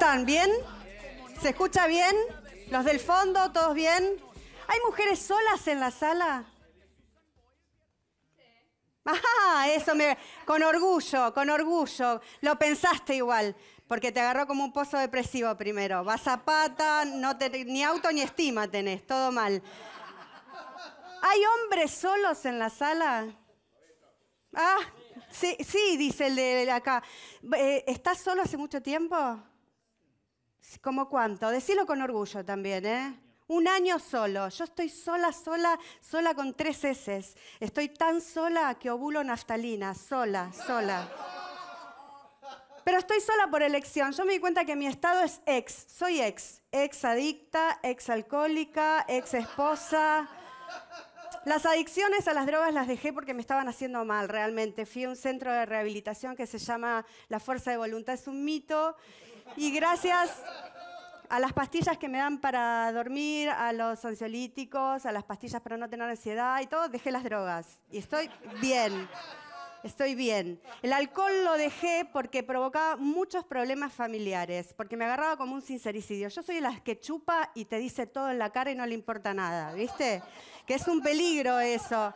están? ¿Bien? ¿Se escucha bien? ¿Los del fondo, todos bien? ¿Hay mujeres solas en la sala? Ah, eso me... Con orgullo, con orgullo. Lo pensaste igual, porque te agarró como un pozo depresivo primero. Vas a pata, no ni auto ni estima tenés, todo mal. ¿Hay hombres solos en la sala? Ah, sí, sí dice el de acá. Eh, ¿Estás solo hace mucho tiempo? ¿Como cuánto? Decilo con orgullo también, ¿eh? Un año solo. Yo estoy sola, sola, sola con tres heces. Estoy tan sola que ovulo naftalina, sola, sola. Pero estoy sola por elección. Yo me di cuenta que mi estado es ex. Soy ex. Ex adicta, ex alcohólica, ex esposa, las adicciones a las drogas las dejé porque me estaban haciendo mal, realmente. Fui a un centro de rehabilitación que se llama La Fuerza de Voluntad, es un mito. Y gracias a las pastillas que me dan para dormir, a los ansiolíticos, a las pastillas para no tener ansiedad y todo, dejé las drogas. Y estoy bien. Estoy bien. El alcohol lo dejé porque provocaba muchos problemas familiares, porque me agarraba como un sincericidio. Yo soy de las que chupa y te dice todo en la cara y no le importa nada, ¿viste? Que es un peligro eso.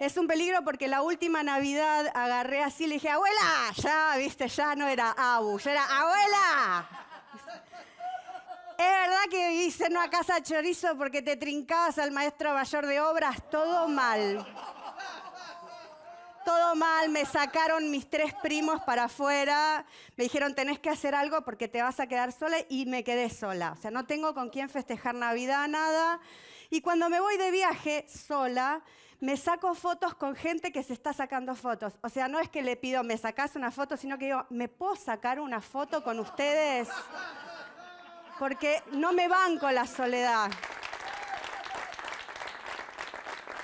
Es un peligro porque la última Navidad agarré así y le dije, abuela, ya, viste, ya no era abu, ya era abuela. Es verdad que hice a casa chorizo porque te trincabas al maestro mayor de obras, todo mal mal, me sacaron mis tres primos para afuera, me dijeron tenés que hacer algo porque te vas a quedar sola y me quedé sola. O sea, no tengo con quién festejar Navidad, nada. Y cuando me voy de viaje sola, me saco fotos con gente que se está sacando fotos. O sea, no es que le pido, me sacas una foto, sino que digo, ¿me puedo sacar una foto con ustedes? Porque no me van con la soledad.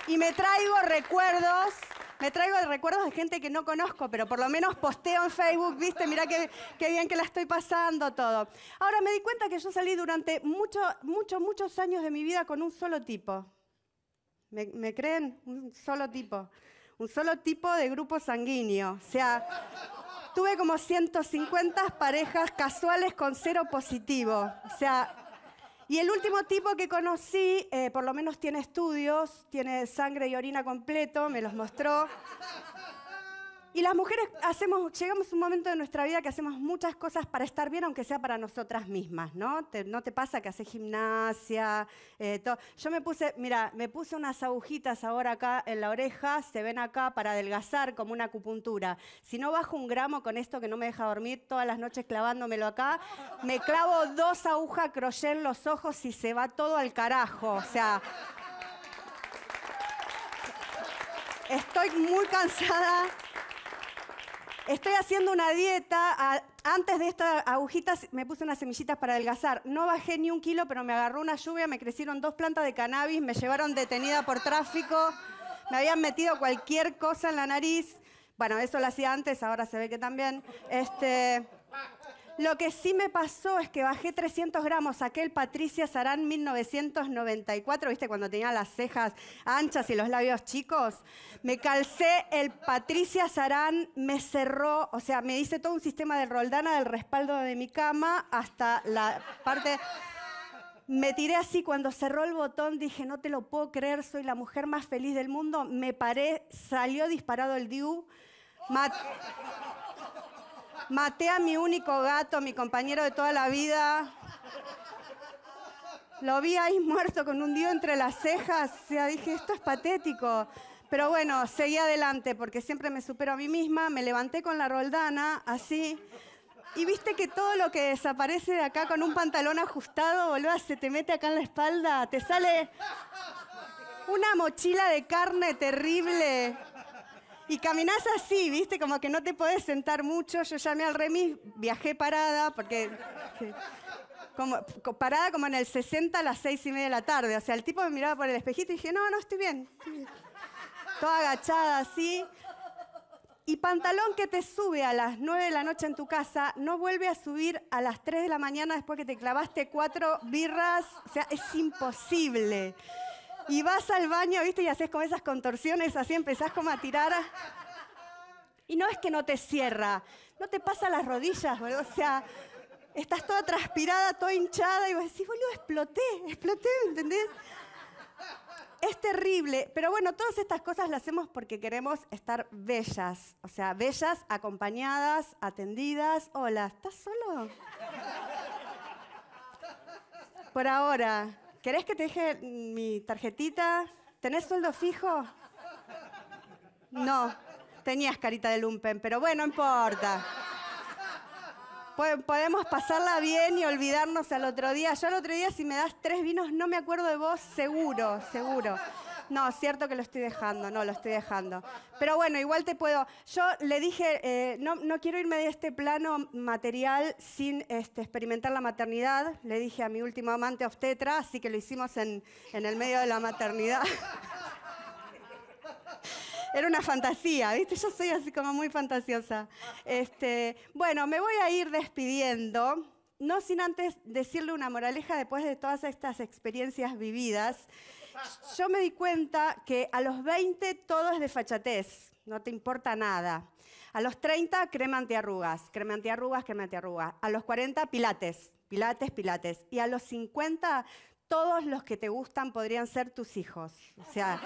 Y me traigo recuerdos me traigo recuerdos de gente que no conozco, pero por lo menos posteo en Facebook, ¿viste? Mirá qué, bien que la estoy pasando, todo. Ahora, me di cuenta que yo salí durante muchos, muchos, muchos años de mi vida con un solo tipo. ¿Me, ¿Me creen? Un solo tipo. Un solo tipo de grupo sanguíneo. O sea, tuve como 150 parejas casuales con cero positivo. O sea, y el último tipo que conocí, eh, por lo menos tiene estudios, tiene sangre y orina completo, me los mostró. Y las mujeres hacemos, llegamos a un momento de nuestra vida que hacemos muchas cosas para estar bien, aunque sea para nosotras mismas, ¿no? no te pasa que haces gimnasia, eh, todo. Yo me puse, mira, me puse unas agujitas ahora acá en la oreja, se ven acá para adelgazar como una acupuntura. Si no bajo un gramo con esto que no me deja dormir todas las noches clavándomelo acá, me clavo dos agujas crochet en los ojos y se va todo al carajo. O sea, estoy muy cansada Estoy haciendo una dieta. Antes de estas agujitas me puse unas semillitas para adelgazar. No bajé ni un kilo, pero me agarró una lluvia, me crecieron dos plantas de cannabis, me llevaron detenida por tráfico, me habían metido cualquier cosa en la nariz. Bueno, eso lo hacía antes, ahora se ve que también. Este, lo que sí me pasó es que bajé 300 gramos, aquel Patricia Sarán 1994, ¿viste? Cuando tenía las cejas anchas y los labios chicos. Me calcé el Patricia Sarán, me cerró, o sea, me hice todo un sistema de roldana del respaldo de mi cama hasta la parte... Me tiré así cuando cerró el botón, dije, no te lo puedo creer, soy la mujer más feliz del mundo. Me paré, salió disparado el DIU. Maté a mi único gato, mi compañero de toda la vida. Lo vi ahí muerto con un dio entre las cejas. O sea, dije, esto es patético. Pero bueno, seguí adelante porque siempre me supero a mí misma. Me levanté con la roldana, así. Y viste que todo lo que desaparece de acá con un pantalón ajustado, boludo, se te mete acá en la espalda. Te sale una mochila de carne terrible. Y caminás así, ¿viste? Como que no te podés sentar mucho. Yo llamé al remis, viajé parada, porque... Como, parada como en el 60 a las 6 y media de la tarde. O sea, el tipo me miraba por el espejito y dije, no, no, estoy bien. Estoy Toda agachada así. Y pantalón que te sube a las 9 de la noche en tu casa, no vuelve a subir a las 3 de la mañana después que te clavaste cuatro birras. O sea, es imposible y vas al baño, ¿viste? Y haces como esas contorsiones, así empezás como a tirar. Y no es que no te cierra, no te pasa las rodillas, boludo. O sea, estás toda transpirada, toda hinchada y vos decís, boludo, exploté, exploté, entendés? Es terrible, pero bueno, todas estas cosas las hacemos porque queremos estar bellas, o sea, bellas, acompañadas, atendidas. Hola, ¿estás solo? Por ahora. ¿Querés que te deje mi tarjetita? ¿Tenés sueldo fijo? No, tenías carita de lumpen, pero bueno, no importa. Podemos pasarla bien y olvidarnos al otro día. Yo al otro día, si me das tres vinos, no me acuerdo de vos, seguro, seguro. No, es cierto que lo estoy dejando, no, lo estoy dejando. Pero bueno, igual te puedo. Yo le dije, eh, no, no, quiero irme de este plano material sin este, experimentar la maternidad. Le dije a mi último amante obstetra, así que lo hicimos en, el medio de la maternidad. Era una fantasía, ¿viste? Yo soy así como muy fantasiosa. Este, bueno, me voy a ir despidiendo no sin antes decirle una moraleja después de todas estas experiencias vividas, yo me di cuenta que a los 20 todo es de fachatez, no te importa nada. A los 30, crema antiarrugas, crema antiarrugas, crema antiarrugas. A los 40, pilates, pilates, pilates. Y a los 50, todos los que te gustan podrían ser tus hijos. O sea,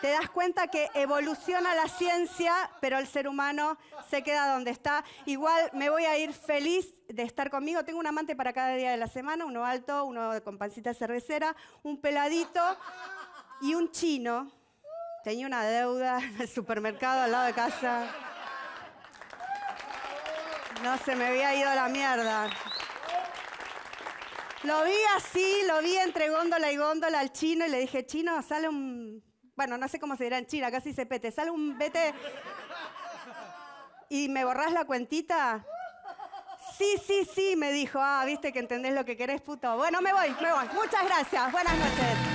te das cuenta que evoluciona la ciencia, pero el ser humano se queda donde está. Igual me voy a ir feliz de estar conmigo. Tengo un amante para cada día de la semana, uno alto, uno con pancita cervecera, un peladito y un chino. Tenía una deuda en el supermercado al lado de casa. No se me había ido la mierda. Lo vi así, lo vi entre góndola y góndola al chino y le dije, chino, sale un bueno, no sé cómo se dirá en China, casi se pete. Sale un vete y me borrás la cuentita. Sí, sí, sí, me dijo. Ah, viste que entendés lo que querés, puto. Bueno, me voy, me voy. Muchas gracias. Buenas noches.